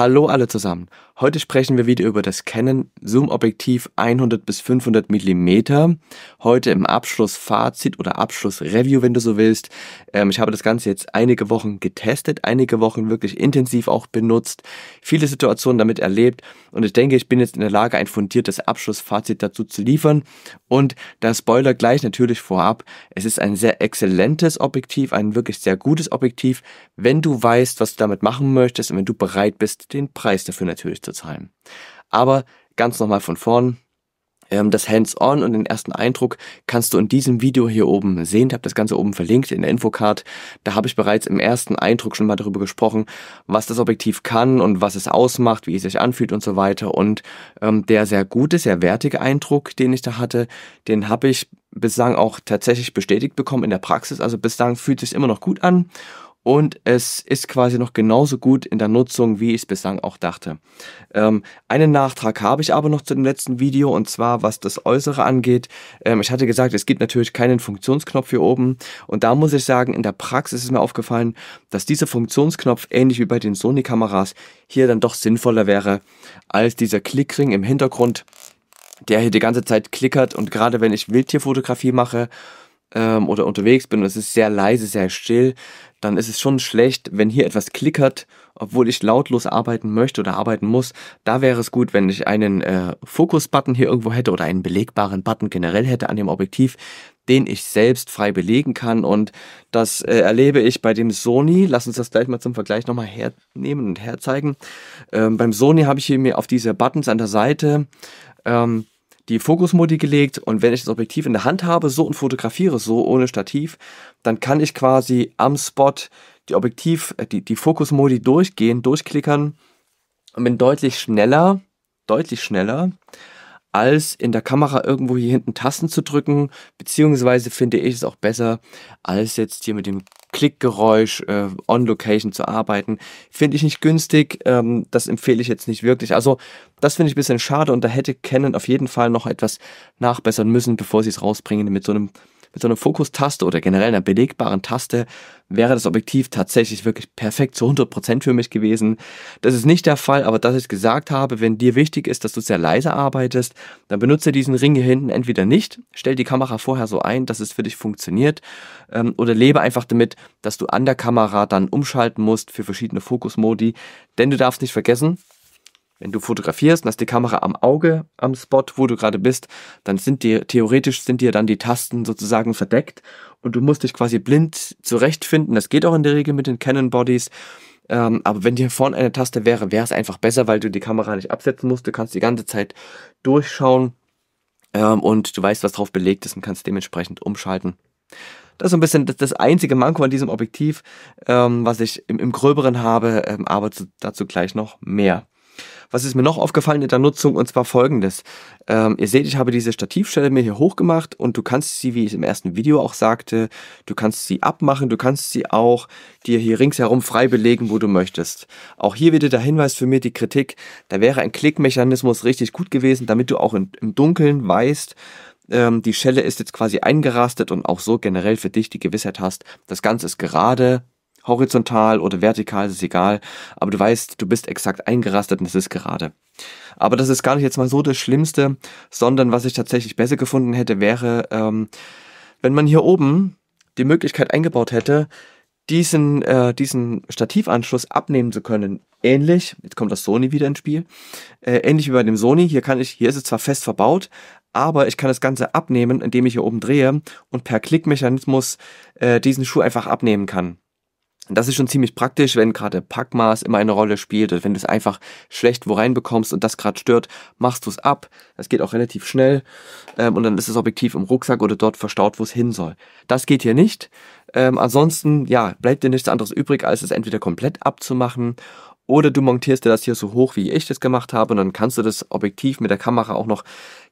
Hallo alle zusammen. Heute sprechen wir wieder über das Canon Zoom Objektiv 100 bis 500 mm. Heute im Abschlussfazit oder Abschlussreview, wenn du so willst. Ähm, ich habe das Ganze jetzt einige Wochen getestet, einige Wochen wirklich intensiv auch benutzt, viele Situationen damit erlebt und ich denke, ich bin jetzt in der Lage, ein fundiertes Abschlussfazit dazu zu liefern. Und der Spoiler gleich natürlich vorab, es ist ein sehr exzellentes Objektiv, ein wirklich sehr gutes Objektiv, wenn du weißt, was du damit machen möchtest und wenn du bereit bist, den Preis dafür natürlich zu zahlen. Aber ganz nochmal von vorn, ähm, das Hands-on und den ersten Eindruck kannst du in diesem Video hier oben sehen. Ich habe das Ganze oben verlinkt in der Infocard. Da habe ich bereits im ersten Eindruck schon mal darüber gesprochen, was das Objektiv kann und was es ausmacht, wie es sich anfühlt und so weiter. Und ähm, der sehr gute, sehr wertige Eindruck, den ich da hatte, den habe ich bislang auch tatsächlich bestätigt bekommen in der Praxis. Also bislang fühlt es sich immer noch gut an und es ist quasi noch genauso gut in der Nutzung, wie ich es bislang auch dachte. Ähm, einen Nachtrag habe ich aber noch zu dem letzten Video und zwar was das Äußere angeht. Ähm, ich hatte gesagt, es gibt natürlich keinen Funktionsknopf hier oben und da muss ich sagen, in der Praxis ist mir aufgefallen, dass dieser Funktionsknopf ähnlich wie bei den Sony-Kameras hier dann doch sinnvoller wäre als dieser Klickring im Hintergrund der hier die ganze Zeit klickert und gerade wenn ich Wildtierfotografie mache ähm, oder unterwegs bin und es ist sehr leise, sehr still, dann ist es schon schlecht, wenn hier etwas klickert, obwohl ich lautlos arbeiten möchte oder arbeiten muss. Da wäre es gut, wenn ich einen äh, Fokus-Button hier irgendwo hätte oder einen belegbaren Button generell hätte an dem Objektiv, den ich selbst frei belegen kann. Und das äh, erlebe ich bei dem Sony. Lass uns das gleich mal zum Vergleich nochmal hernehmen und herzeigen. Ähm, beim Sony habe ich hier mir auf diese Buttons an der Seite ähm, die Fokusmodi gelegt und wenn ich das Objektiv in der Hand habe, so und fotografiere so ohne Stativ, dann kann ich quasi am Spot die Objektiv, äh, die, die Fokusmodi durchgehen, durchklickern und bin deutlich schneller, deutlich schneller, als in der Kamera irgendwo hier hinten Tasten zu drücken, beziehungsweise finde ich es auch besser, als jetzt hier mit dem Klickgeräusch, äh, on-location zu arbeiten. Finde ich nicht günstig, ähm, das empfehle ich jetzt nicht wirklich. Also das finde ich ein bisschen schade und da hätte Canon auf jeden Fall noch etwas nachbessern müssen, bevor sie es rausbringen mit so einem mit so einer Fokustaste oder generell einer belegbaren Taste wäre das Objektiv tatsächlich wirklich perfekt zu 100% für mich gewesen. Das ist nicht der Fall, aber dass ich gesagt habe, wenn dir wichtig ist, dass du sehr leise arbeitest, dann benutze diesen Ring hier hinten entweder nicht, stell die Kamera vorher so ein, dass es für dich funktioniert ähm, oder lebe einfach damit, dass du an der Kamera dann umschalten musst für verschiedene Fokusmodi, denn du darfst nicht vergessen, wenn du fotografierst und hast die Kamera am Auge, am Spot, wo du gerade bist, dann sind dir, theoretisch sind dir dann die Tasten sozusagen verdeckt und du musst dich quasi blind zurechtfinden. Das geht auch in der Regel mit den Canon Bodies. Ähm, aber wenn dir vorne eine Taste wäre, wäre es einfach besser, weil du die Kamera nicht absetzen musst. Du kannst die ganze Zeit durchschauen ähm, und du weißt, was drauf belegt ist und kannst dementsprechend umschalten. Das ist so ein bisschen das, einzige Manko an diesem Objektiv, ähm, was ich im, im Gröberen habe, ähm, aber zu, dazu gleich noch mehr. Was ist mir noch aufgefallen in der Nutzung? Und zwar folgendes. Ähm, ihr seht, ich habe diese Stativstelle mir hier hochgemacht und du kannst sie, wie ich es im ersten Video auch sagte, du kannst sie abmachen, du kannst sie auch dir hier ringsherum frei belegen, wo du möchtest. Auch hier wieder der Hinweis für mir die Kritik, da wäre ein Klickmechanismus richtig gut gewesen, damit du auch in, im Dunkeln weißt, ähm, die Schelle ist jetzt quasi eingerastet und auch so generell für dich die Gewissheit hast, das Ganze ist gerade, Horizontal oder vertikal, ist egal, aber du weißt, du bist exakt eingerastet und es ist gerade. Aber das ist gar nicht jetzt mal so das Schlimmste, sondern was ich tatsächlich besser gefunden hätte, wäre, ähm, wenn man hier oben die Möglichkeit eingebaut hätte, diesen, äh, diesen Stativanschluss abnehmen zu können. Ähnlich, jetzt kommt das Sony wieder ins Spiel, äh, ähnlich wie bei dem Sony, hier kann ich, hier ist es zwar fest verbaut, aber ich kann das Ganze abnehmen, indem ich hier oben drehe und per Klickmechanismus äh, diesen Schuh einfach abnehmen kann. Und das ist schon ziemlich praktisch, wenn gerade Packmaß immer eine Rolle spielt oder wenn du es einfach schlecht wo reinbekommst und das gerade stört, machst du es ab. Das geht auch relativ schnell ähm, und dann ist das Objektiv im Rucksack oder dort verstaut, wo es hin soll. Das geht hier nicht. Ähm, ansonsten, ja, bleibt dir nichts anderes übrig, als es entweder komplett abzumachen oder du montierst dir das hier so hoch, wie ich das gemacht habe und dann kannst du das Objektiv mit der Kamera auch noch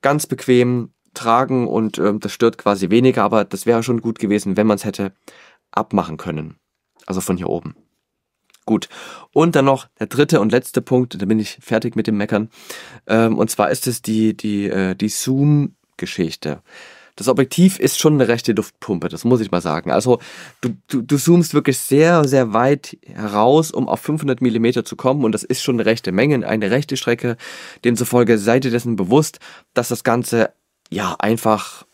ganz bequem tragen und ähm, das stört quasi weniger, aber das wäre schon gut gewesen, wenn man es hätte abmachen können also von hier oben. Gut. Und dann noch der dritte und letzte Punkt, da bin ich fertig mit dem Meckern. Ähm, und zwar ist es die, die, äh, die Zoom-Geschichte. Das Objektiv ist schon eine rechte Luftpumpe, das muss ich mal sagen. Also du, du, du zoomst wirklich sehr, sehr weit heraus, um auf 500 Millimeter zu kommen und das ist schon eine rechte Menge, eine rechte Strecke. Demzufolge seid ihr dessen bewusst, dass das Ganze ja einfach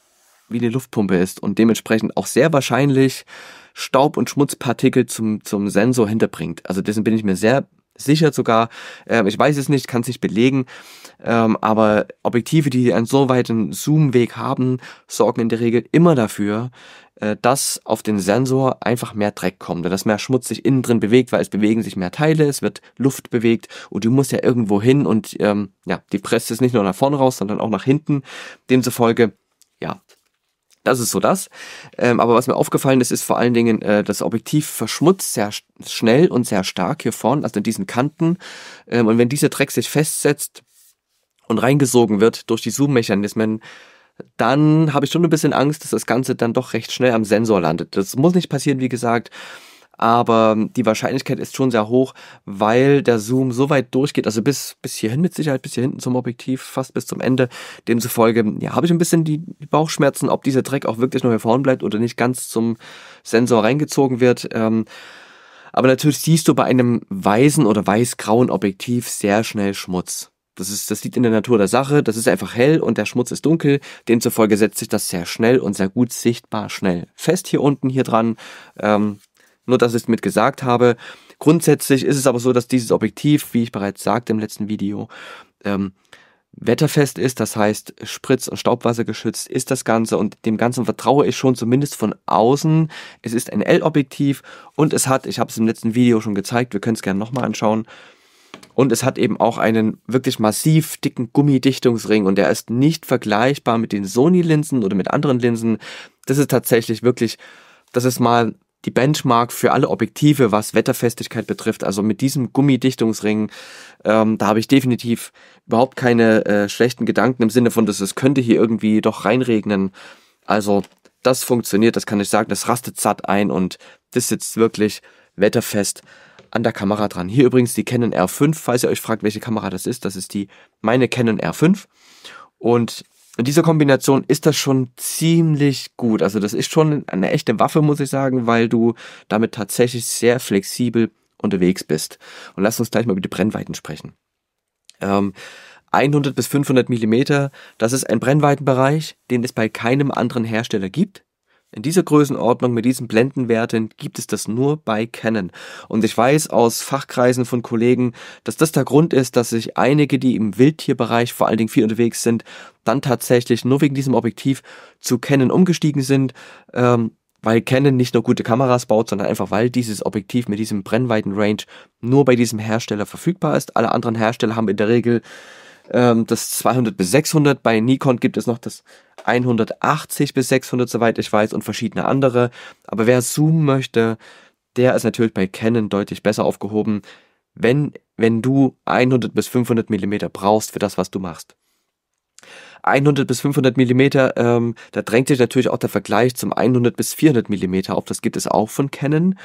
wie die Luftpumpe ist und dementsprechend auch sehr wahrscheinlich Staub und Schmutzpartikel zum, zum Sensor hinterbringt. Also dessen bin ich mir sehr sicher sogar. Ähm, ich weiß es nicht, kann es nicht belegen. Ähm, aber Objektive, die einen so weiten Zoomweg haben, sorgen in der Regel immer dafür, äh, dass auf den Sensor einfach mehr Dreck kommt, und dass mehr Schmutz sich innen drin bewegt, weil es bewegen sich mehr Teile, es wird Luft bewegt und du musst ja irgendwo hin und ähm, ja, die Presse ist nicht nur nach vorne raus, sondern auch nach hinten. Demzufolge das ist so das. Ähm, aber was mir aufgefallen ist, ist vor allen Dingen, äh, das Objektiv verschmutzt sehr schnell und sehr stark hier vorn, also in diesen Kanten. Ähm, und wenn dieser Dreck sich festsetzt und reingesogen wird durch die Zoom-Mechanismen, dann habe ich schon ein bisschen Angst, dass das Ganze dann doch recht schnell am Sensor landet. Das muss nicht passieren, wie gesagt aber ähm, die Wahrscheinlichkeit ist schon sehr hoch, weil der Zoom so weit durchgeht, also bis, bis hierhin mit Sicherheit, bis hier hinten zum Objektiv, fast bis zum Ende. Demzufolge, ja, habe ich ein bisschen die, Bauchschmerzen, ob dieser Dreck auch wirklich noch hier vorn bleibt oder nicht ganz zum Sensor reingezogen wird. Ähm, aber natürlich siehst du bei einem weißen oder weiß-grauen Objektiv sehr schnell Schmutz. Das, ist, das liegt in der Natur der Sache, das ist einfach hell und der Schmutz ist dunkel. Demzufolge setzt sich das sehr schnell und sehr gut sichtbar schnell fest hier unten, hier dran. Ähm, nur, dass ich es mit gesagt habe. Grundsätzlich ist es aber so, dass dieses Objektiv, wie ich bereits sagte im letzten Video, ähm, wetterfest ist, das heißt Spritz- und Staubwasser geschützt ist das Ganze und dem Ganzen vertraue ich schon zumindest von außen. Es ist ein L-Objektiv und es hat, ich habe es im letzten Video schon gezeigt, wir können es gerne nochmal anschauen, und es hat eben auch einen wirklich massiv dicken Gummidichtungsring und der ist nicht vergleichbar mit den Sony-Linsen oder mit anderen Linsen. Das ist tatsächlich wirklich, das ist mal die Benchmark für alle Objektive, was Wetterfestigkeit betrifft. Also mit diesem Gummidichtungsring, ähm, da habe ich definitiv überhaupt keine äh, schlechten Gedanken im Sinne von, dass es könnte hier irgendwie doch reinregnen. Also das funktioniert, das kann ich sagen, das rastet satt ein und das sitzt wirklich wetterfest an der Kamera dran. Hier übrigens die Canon R5, falls ihr euch fragt, welche Kamera das ist, das ist die meine Canon R5 und in dieser Kombination ist das schon ziemlich gut. Also das ist schon eine echte Waffe, muss ich sagen, weil du damit tatsächlich sehr flexibel unterwegs bist. Und lass uns gleich mal über die Brennweiten sprechen. Ähm, 100 bis 500 Millimeter, das ist ein Brennweitenbereich, den es bei keinem anderen Hersteller gibt. In dieser Größenordnung mit diesen Blendenwerten gibt es das nur bei Canon. Und ich weiß aus Fachkreisen von Kollegen, dass das der Grund ist, dass sich einige, die im Wildtierbereich vor allen Dingen viel unterwegs sind, dann tatsächlich nur wegen diesem Objektiv zu Canon umgestiegen sind. Ähm, weil Canon nicht nur gute Kameras baut, sondern einfach weil dieses Objektiv mit diesem Brennweitenrange nur bei diesem Hersteller verfügbar ist. Alle anderen Hersteller haben in der Regel ähm, das 200 bis 600. Bei Nikon gibt es noch das 180 bis 600, soweit ich weiß, und verschiedene andere. Aber wer zoomen möchte, der ist natürlich bei Canon deutlich besser aufgehoben, wenn, wenn du 100 bis 500 mm brauchst für das, was du machst. 100 bis 500 mm, ähm, da drängt sich natürlich auch der Vergleich zum 100 bis 400 mm auf. Das gibt es auch von Canon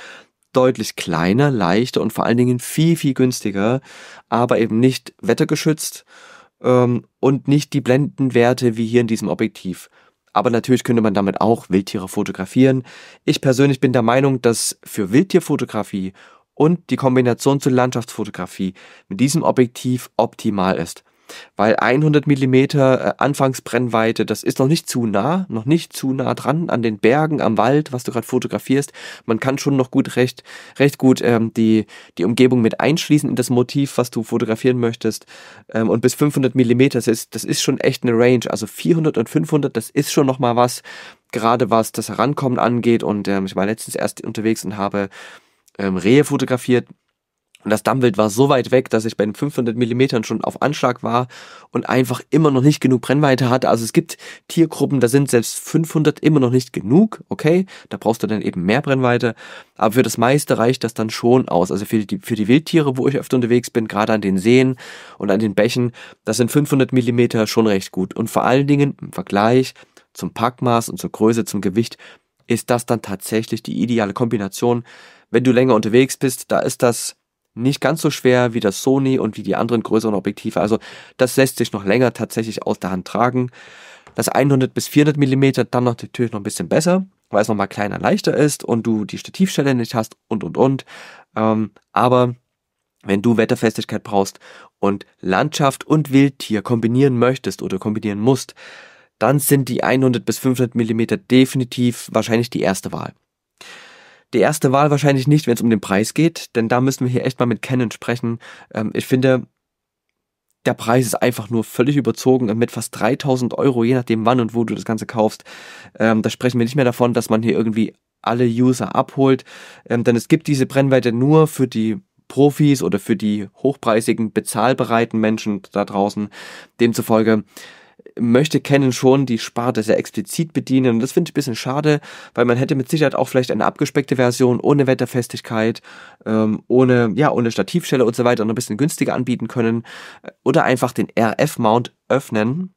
deutlich kleiner, leichter und vor allen Dingen viel, viel günstiger, aber eben nicht wettergeschützt ähm, und nicht die Blendenwerte wie hier in diesem Objektiv. Aber natürlich könnte man damit auch Wildtiere fotografieren. Ich persönlich bin der Meinung, dass für Wildtierfotografie und die Kombination zur Landschaftsfotografie mit diesem Objektiv optimal ist weil 100 mm äh, Anfangsbrennweite, das ist noch nicht zu nah, noch nicht zu nah dran an den Bergen, am Wald, was du gerade fotografierst. Man kann schon noch gut recht, recht gut ähm, die, die Umgebung mit einschließen in das Motiv, was du fotografieren möchtest. Ähm, und bis 500 mm, das ist, das ist schon echt eine Range. Also 400 und 500, das ist schon nochmal was, gerade was das Herankommen angeht. Und ähm, ich war letztens erst unterwegs und habe ähm, Rehe fotografiert und das Dammwild war so weit weg, dass ich bei den 500 Millimetern schon auf Anschlag war und einfach immer noch nicht genug Brennweite hatte. Also es gibt Tiergruppen, da sind selbst 500 immer noch nicht genug. Okay, da brauchst du dann eben mehr Brennweite. Aber für das meiste reicht das dann schon aus. Also für die, für die Wildtiere, wo ich öfter unterwegs bin, gerade an den Seen und an den Bächen, das sind 500 Millimeter schon recht gut. Und vor allen Dingen im Vergleich zum Packmaß und zur Größe, zum Gewicht, ist das dann tatsächlich die ideale Kombination. Wenn du länger unterwegs bist, da ist das nicht ganz so schwer wie das Sony und wie die anderen größeren Objektive. Also das lässt sich noch länger tatsächlich aus der Hand tragen. Das 100 bis 400 mm dann natürlich noch ein bisschen besser, weil es nochmal kleiner, leichter ist und du die Stativstelle nicht hast und und und. Ähm, aber wenn du Wetterfestigkeit brauchst und Landschaft und Wildtier kombinieren möchtest oder kombinieren musst, dann sind die 100 bis 500 mm definitiv wahrscheinlich die erste Wahl. Die erste Wahl wahrscheinlich nicht, wenn es um den Preis geht, denn da müssen wir hier echt mal mit Canon sprechen. Ähm, ich finde, der Preis ist einfach nur völlig überzogen mit fast 3000 Euro, je nachdem wann und wo du das Ganze kaufst. Ähm, da sprechen wir nicht mehr davon, dass man hier irgendwie alle User abholt, ähm, denn es gibt diese Brennweite nur für die Profis oder für die hochpreisigen, bezahlbereiten Menschen da draußen. Demzufolge möchte kennen schon die Sparte sehr explizit bedienen. Und das finde ich ein bisschen schade, weil man hätte mit Sicherheit auch vielleicht eine abgespeckte Version ohne Wetterfestigkeit, ähm, ohne, ja, ohne Stativstelle und so weiter noch ein bisschen günstiger anbieten können. Äh, oder einfach den RF-Mount öffnen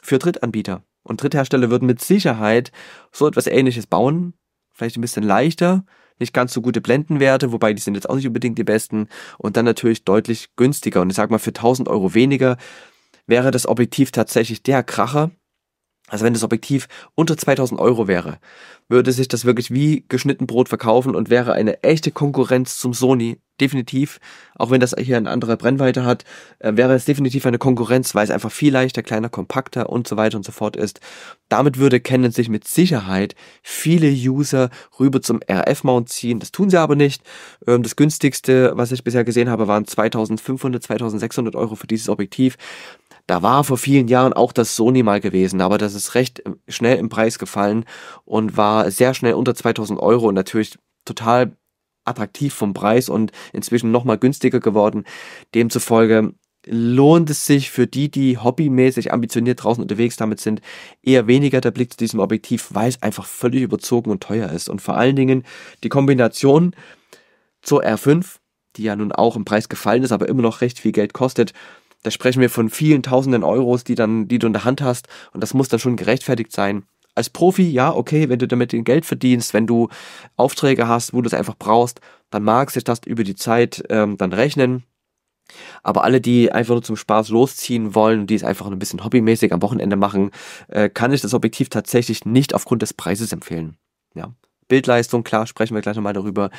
für Drittanbieter. Und Dritthersteller würden mit Sicherheit so etwas ähnliches bauen. Vielleicht ein bisschen leichter, nicht ganz so gute Blendenwerte, wobei die sind jetzt auch nicht unbedingt die besten und dann natürlich deutlich günstiger. Und ich sag mal, für 1000 Euro weniger wäre das Objektiv tatsächlich der Kracher. Also wenn das Objektiv unter 2000 Euro wäre, würde sich das wirklich wie geschnitten Brot verkaufen und wäre eine echte Konkurrenz zum Sony. Definitiv, auch wenn das hier eine andere Brennweite hat, äh, wäre es definitiv eine Konkurrenz, weil es einfach viel leichter, kleiner, kompakter und so weiter und so fort ist. Damit würde Canon sich mit Sicherheit viele User rüber zum RF-Mount ziehen. Das tun sie aber nicht. Ähm, das günstigste, was ich bisher gesehen habe, waren 2500, 2600 Euro für dieses Objektiv. Da war vor vielen Jahren auch das Sony mal gewesen, aber das ist recht äh, schnell im Preis gefallen und war sehr schnell unter 2000 Euro und natürlich total attraktiv vom Preis und inzwischen nochmal günstiger geworden. Demzufolge lohnt es sich für die, die hobbymäßig ambitioniert draußen unterwegs damit sind, eher weniger der Blick zu diesem Objektiv, weil es einfach völlig überzogen und teuer ist. Und vor allen Dingen die Kombination zur R5, die ja nun auch im Preis gefallen ist, aber immer noch recht viel Geld kostet, da sprechen wir von vielen tausenden Euros, die, dann, die du in der Hand hast und das muss dann schon gerechtfertigt sein. Als Profi, ja, okay, wenn du damit den Geld verdienst, wenn du Aufträge hast, wo du es einfach brauchst, dann mag sich das über die Zeit ähm, dann rechnen. Aber alle, die einfach nur zum Spaß losziehen wollen und die es einfach ein bisschen hobbymäßig am Wochenende machen, äh, kann ich das Objektiv tatsächlich nicht aufgrund des Preises empfehlen. Ja. Bildleistung, klar, sprechen wir gleich nochmal darüber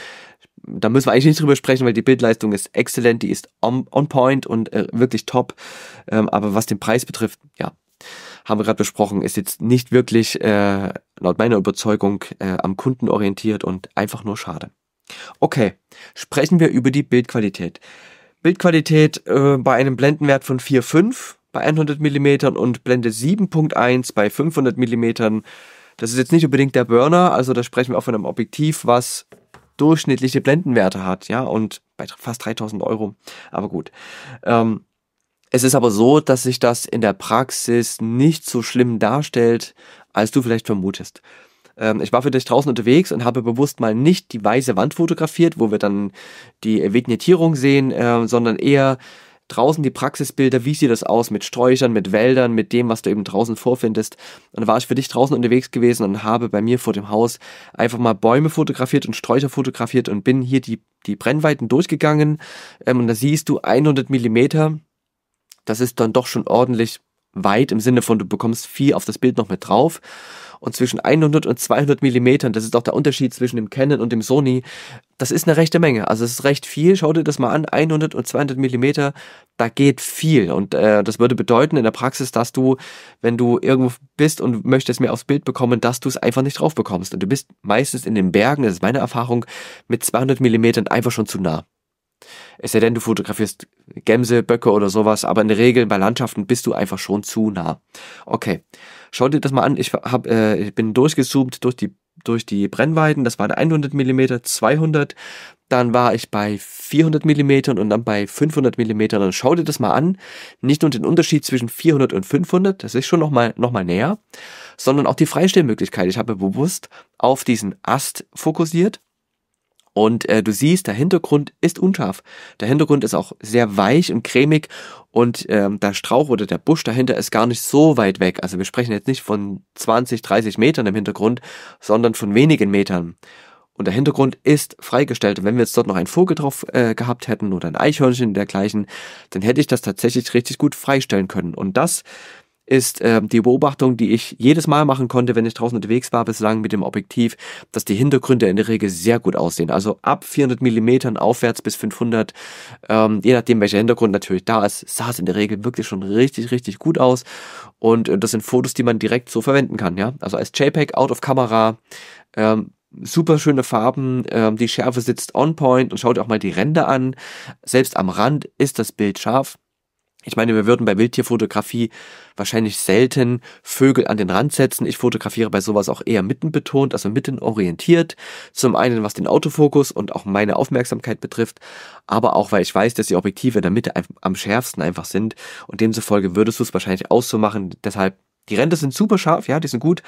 da müssen wir eigentlich nicht drüber sprechen, weil die Bildleistung ist exzellent, die ist on, on point und äh, wirklich top. Ähm, aber was den Preis betrifft, ja, haben wir gerade besprochen, ist jetzt nicht wirklich äh, laut meiner Überzeugung äh, am Kunden orientiert und einfach nur schade. Okay, sprechen wir über die Bildqualität. Bildqualität äh, bei einem Blendenwert von 4,5 bei 100 mm und Blende 7.1 bei 500 mm. Das ist jetzt nicht unbedingt der Burner, also da sprechen wir auch von einem Objektiv, was durchschnittliche Blendenwerte hat, ja, und bei fast 3000 Euro. Aber gut. Ähm, es ist aber so, dass sich das in der Praxis nicht so schlimm darstellt, als du vielleicht vermutest. Ähm, ich war für dich draußen unterwegs und habe bewusst mal nicht die weiße Wand fotografiert, wo wir dann die Vignettierung sehen, äh, sondern eher draußen die Praxisbilder, wie sieht das aus mit Sträuchern, mit Wäldern, mit dem, was du eben draußen vorfindest. dann war ich für dich draußen unterwegs gewesen und habe bei mir vor dem Haus einfach mal Bäume fotografiert und Sträucher fotografiert und bin hier die, die Brennweiten durchgegangen. Ähm, und da siehst du 100 Millimeter. Das ist dann doch schon ordentlich weit im Sinne von, du bekommst viel auf das Bild noch mit drauf. Und zwischen 100 und 200 Millimetern, das ist auch der Unterschied zwischen dem Canon und dem Sony, das ist eine rechte Menge. Also es ist recht viel. Schau dir das mal an. 100 und 200 Millimeter, da geht viel. Und äh, das würde bedeuten in der Praxis, dass du, wenn du irgendwo bist und möchtest mehr aufs Bild bekommen, dass du es einfach nicht drauf bekommst. Und du bist meistens in den Bergen, das ist meine Erfahrung, mit 200 Millimetern einfach schon zu nah. Es sei denn, du fotografierst Gämse, Böcke oder sowas, aber in der Regel bei Landschaften bist du einfach schon zu nah. Okay, schau dir das mal an. Ich, hab, äh, bin durchgezoomt durch die, durch die Brennweiten. Das waren 100 mm, 200. Dann war ich bei 400 mm und dann bei 500 mm. Dann schau dir das mal an. Nicht nur den Unterschied zwischen 400 und 500, das ist schon nochmal noch mal näher, sondern auch die Freistellmöglichkeit. Ich habe bewusst auf diesen Ast fokussiert und äh, du siehst, der Hintergrund ist unscharf. Der Hintergrund ist auch sehr weich und cremig und ähm, der Strauch oder der Busch dahinter ist gar nicht so weit weg. Also wir sprechen jetzt nicht von 20, 30 Metern im Hintergrund, sondern von wenigen Metern. Und der Hintergrund ist freigestellt. wenn wir jetzt dort noch einen Vogel drauf äh, gehabt hätten oder ein Eichhörnchen dergleichen, dann hätte ich das tatsächlich richtig gut freistellen können. Und das ist äh, die Beobachtung, die ich jedes Mal machen konnte, wenn ich draußen unterwegs war, bislang mit dem Objektiv, dass die Hintergründe in der Regel sehr gut aussehen. Also ab 400 Millimetern aufwärts bis 500, ähm, je nachdem welcher Hintergrund natürlich da ist, sah es in der Regel wirklich schon richtig, richtig gut aus. Und äh, das sind Fotos, die man direkt so verwenden kann, ja. Also als JPEG, out of camera, ähm, super schöne Farben, ähm, die Schärfe sitzt on point und schaut auch mal die Ränder an. Selbst am Rand ist das Bild scharf. Ich meine, wir würden bei Wildtierfotografie wahrscheinlich selten Vögel an den Rand setzen. Ich fotografiere bei sowas auch eher mitten betont, also mitten orientiert. Zum einen, was den Autofokus und auch meine Aufmerksamkeit betrifft, aber auch, weil ich weiß, dass die Objektive in der Mitte am schärfsten einfach sind und demzufolge würdest du es wahrscheinlich auch so machen. Deshalb die Ränder sind super scharf, ja, die sind gut,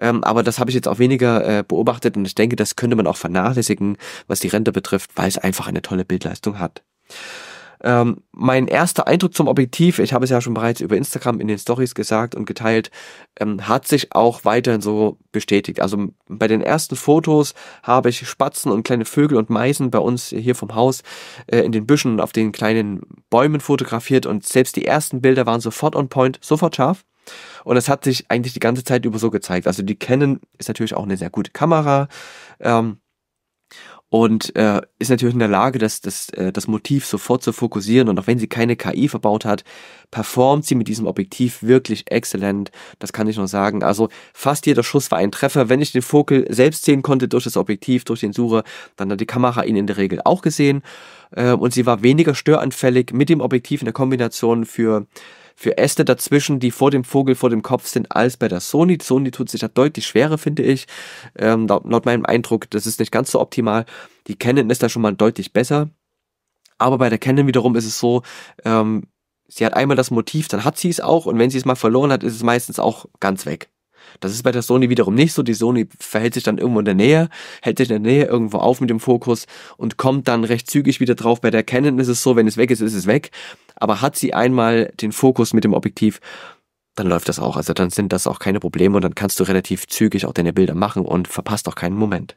ähm, aber das habe ich jetzt auch weniger äh, beobachtet und ich denke, das könnte man auch vernachlässigen, was die Ränder betrifft, weil es einfach eine tolle Bildleistung hat. Ähm, mein erster Eindruck zum Objektiv, ich habe es ja schon bereits über Instagram in den Stories gesagt und geteilt, ähm, hat sich auch weiterhin so bestätigt. Also bei den ersten Fotos habe ich Spatzen und kleine Vögel und Meisen bei uns hier vom Haus äh, in den Büschen und auf den kleinen Bäumen fotografiert und selbst die ersten Bilder waren sofort on point, sofort scharf. Und es hat sich eigentlich die ganze Zeit über so gezeigt. Also die Canon ist natürlich auch eine sehr gute Kamera. Ähm, und äh, ist natürlich in der Lage, das, das, äh, das Motiv sofort zu fokussieren. Und auch wenn sie keine KI verbaut hat, performt sie mit diesem Objektiv wirklich exzellent. Das kann ich nur sagen. Also fast jeder Schuss war ein Treffer. Wenn ich den Vogel selbst sehen konnte durch das Objektiv, durch den Sucher, dann hat die Kamera ihn in der Regel auch gesehen. Äh, und sie war weniger störanfällig mit dem Objektiv in der Kombination für für Äste dazwischen, die vor dem Vogel vor dem Kopf sind, als bei der Sony. Die Sony tut sich da deutlich schwerer, finde ich. Ähm, laut, laut meinem Eindruck, das ist nicht ganz so optimal. Die Canon ist da schon mal deutlich besser. Aber bei der Canon wiederum ist es so, ähm, sie hat einmal das Motiv, dann hat sie es auch und wenn sie es mal verloren hat, ist es meistens auch ganz weg. Das ist bei der Sony wiederum nicht so. Die Sony verhält sich dann irgendwo in der Nähe, hält sich in der Nähe irgendwo auf mit dem Fokus und kommt dann recht zügig wieder drauf. Bei der Canon ist es so, wenn es weg ist, ist es weg. Aber hat sie einmal den Fokus mit dem Objektiv, dann läuft das auch. Also dann sind das auch keine Probleme und dann kannst du relativ zügig auch deine Bilder machen und verpasst auch keinen Moment.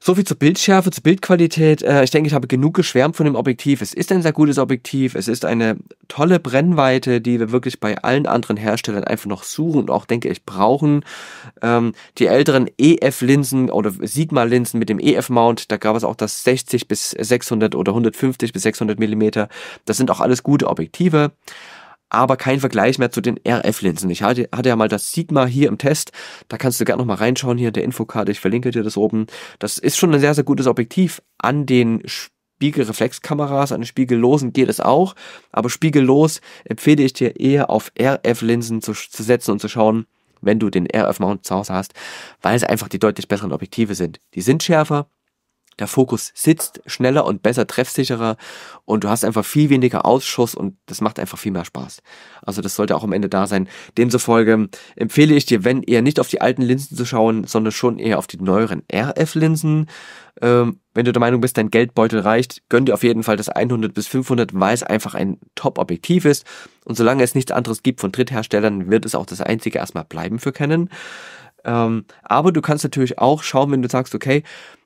So viel zur Bildschärfe, zur Bildqualität. Äh, ich denke, ich habe genug geschwärmt von dem Objektiv. Es ist ein sehr gutes Objektiv. Es ist eine tolle Brennweite, die wir wirklich bei allen anderen Herstellern einfach noch suchen und auch, denke ich, brauchen. Ähm, die älteren EF-Linsen oder Sigma-Linsen mit dem EF-Mount, da gab es auch das 60 bis 600 oder 150 bis 600 Millimeter. Das sind auch alles gute Objektive aber kein Vergleich mehr zu den RF-Linsen. Ich hatte, hatte ja mal das Sigma hier im Test, da kannst du gerne nochmal reinschauen hier in der Infokarte, ich verlinke dir das oben. Das ist schon ein sehr, sehr gutes Objektiv an den Spiegelreflexkameras, an den Spiegellosen geht es auch, aber spiegellos empfehle ich dir eher auf RF-Linsen zu, zu setzen und zu schauen, wenn du den RF-Mount zu Hause hast, weil es einfach die deutlich besseren Objektive sind. Die sind schärfer, der Fokus sitzt schneller und besser, treffsicherer und du hast einfach viel weniger Ausschuss und das macht einfach viel mehr Spaß. Also das sollte auch am Ende da sein. Demzufolge empfehle ich dir, wenn eher nicht auf die alten Linsen zu schauen, sondern schon eher auf die neueren RF-Linsen. Ähm, wenn du der Meinung bist, dein Geldbeutel reicht, gönn dir auf jeden Fall das 100 bis 500, weil es einfach ein Top-Objektiv ist. Und solange es nichts anderes gibt von Drittherstellern, wird es auch das einzige erstmal bleiben für Canon. Ähm, aber du kannst natürlich auch schauen, wenn du sagst, okay,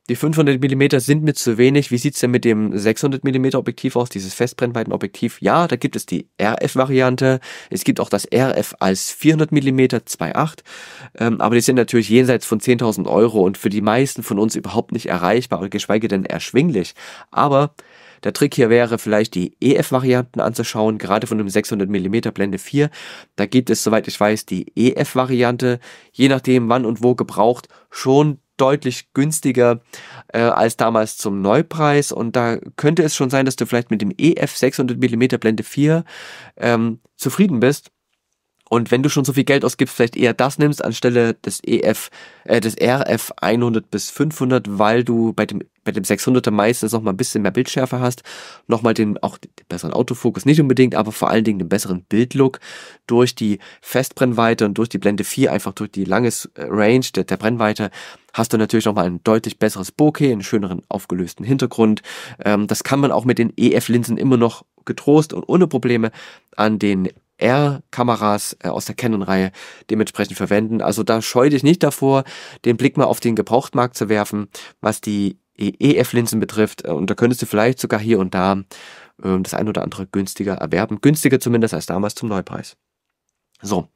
die 500 mm sind mir zu wenig. Wie sieht es denn mit dem 600 mm Objektiv aus, dieses Festbrennweitenobjektiv? Ja, da gibt es die RF-Variante. Es gibt auch das RF als 400 mm 2.8. Ähm, aber die sind natürlich jenseits von 10.000 Euro und für die meisten von uns überhaupt nicht erreichbar, geschweige denn erschwinglich. Aber der Trick hier wäre vielleicht die EF-Varianten anzuschauen, gerade von einem 600mm Blende 4. Da gibt es, soweit ich weiß, die EF-Variante, je nachdem wann und wo gebraucht, schon deutlich günstiger äh, als damals zum Neupreis. Und da könnte es schon sein, dass du vielleicht mit dem EF 600mm Blende 4 ähm, zufrieden bist und wenn du schon so viel Geld ausgibst, vielleicht eher das nimmst anstelle des EF, äh, des RF 100 bis 500, weil du bei dem, bei dem 600er meistens nochmal ein bisschen mehr Bildschärfe hast, nochmal den, auch den besseren Autofokus, nicht unbedingt, aber vor allen Dingen den besseren Bildlook durch die Festbrennweite und durch die Blende 4, einfach durch die lange äh, Range der, der Brennweite, hast du natürlich nochmal ein deutlich besseres Bokeh, einen schöneren aufgelösten Hintergrund. Ähm, das kann man auch mit den EF-Linsen immer noch getrost und ohne Probleme an den R-Kameras äh, aus der Canon-Reihe dementsprechend verwenden. Also da scheue dich nicht davor, den Blick mal auf den Gebrauchtmarkt zu werfen, was die EF-Linsen e betrifft. Äh, und da könntest du vielleicht sogar hier und da ähm, das ein oder andere günstiger erwerben. Günstiger zumindest als damals zum Neupreis. So.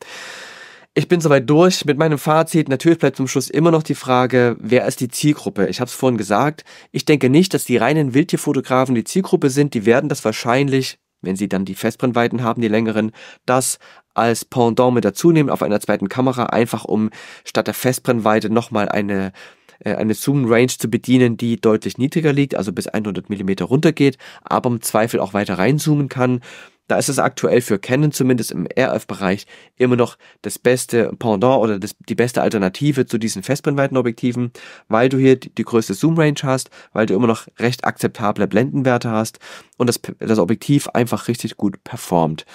Ich bin soweit durch mit meinem Fazit. Natürlich bleibt zum Schluss immer noch die Frage, wer ist die Zielgruppe? Ich habe es vorhin gesagt. Ich denke nicht, dass die reinen Wildtierfotografen die Zielgruppe sind. Die werden das wahrscheinlich wenn sie dann die Festbrennweiten haben, die längeren, das als Pendant mit dazu nehmen auf einer zweiten Kamera, einfach um statt der Festbrennweite nochmal eine äh, eine Zoom-Range zu bedienen, die deutlich niedriger liegt, also bis 100 mm runter geht, aber im Zweifel auch weiter reinzoomen kann da ist es aktuell für Canon zumindest im RF-Bereich immer noch das beste Pendant oder das, die beste Alternative zu diesen Festbrennweitenobjektiven, weil du hier die, die größte Zoom-Range hast, weil du immer noch recht akzeptable Blendenwerte hast und das, das Objektiv einfach richtig gut performt.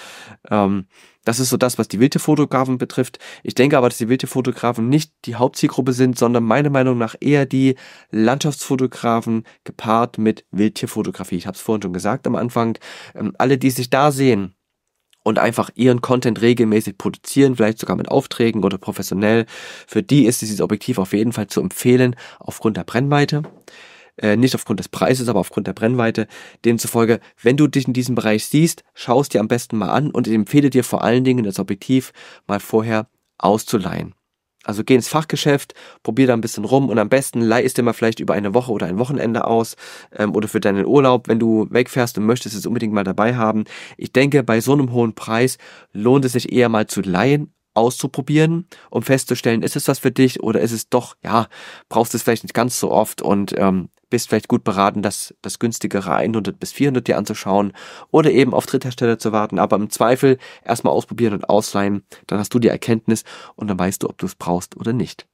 Ähm, das ist so das, was die Wildtierfotografen betrifft. Ich denke aber, dass die Wildtierfotografen nicht die Hauptzielgruppe sind, sondern meiner Meinung nach eher die Landschaftsfotografen gepaart mit Wildtierfotografie. Ich habe es vorhin schon gesagt am Anfang. Ähm, alle, die sich da sehen, und einfach ihren Content regelmäßig produzieren, vielleicht sogar mit Aufträgen oder professionell. Für die ist dieses Objektiv auf jeden Fall zu empfehlen aufgrund der Brennweite äh, nicht aufgrund des Preises, aber aufgrund der Brennweite. Demzufolge, wenn du dich in diesem Bereich siehst, schaust dir am besten mal an und empfehle dir vor allen Dingen das Objektiv mal vorher auszuleihen. Also geh ins Fachgeschäft, probier da ein bisschen rum und am besten leih es dir mal vielleicht über eine Woche oder ein Wochenende aus ähm, oder für deinen Urlaub, wenn du wegfährst und möchtest es unbedingt mal dabei haben. Ich denke, bei so einem hohen Preis lohnt es sich eher mal zu leihen, auszuprobieren, um festzustellen, ist es was für dich oder ist es doch, ja, brauchst du es vielleicht nicht ganz so oft und ähm, bist vielleicht gut beraten, das, das günstigere 100 bis 400 dir anzuschauen oder eben auf Dritthersteller zu warten. Aber im Zweifel erstmal ausprobieren und ausleihen. Dann hast du die Erkenntnis und dann weißt du, ob du es brauchst oder nicht.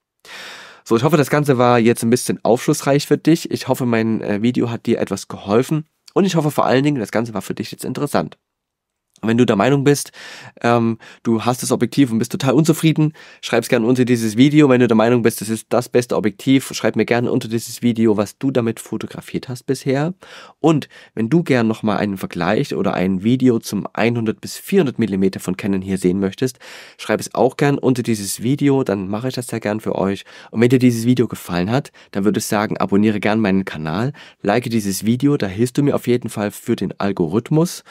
So, ich hoffe, das Ganze war jetzt ein bisschen aufschlussreich für dich. Ich hoffe, mein äh, Video hat dir etwas geholfen. Und ich hoffe vor allen Dingen, das Ganze war für dich jetzt interessant. Wenn du der Meinung bist, ähm, du hast das Objektiv und bist total unzufrieden, schreib's gerne unter dieses Video. Wenn du der Meinung bist, das ist das beste Objektiv, schreib mir gerne unter dieses Video, was du damit fotografiert hast bisher. Und wenn du gern nochmal einen Vergleich oder ein Video zum 100 bis 400 Millimeter von Canon hier sehen möchtest, schreib es auch gern unter dieses Video, dann mache ich das sehr gern für euch. Und wenn dir dieses Video gefallen hat, dann würde ich sagen, abonniere gern meinen Kanal, like dieses Video, da hilfst du mir auf jeden Fall für den Algorithmus.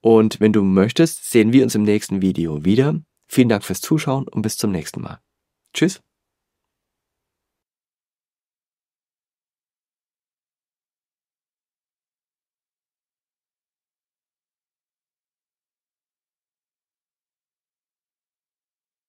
Und wenn du möchtest, sehen wir uns im nächsten Video wieder. Vielen Dank fürs Zuschauen und bis zum nächsten Mal. Tschüss.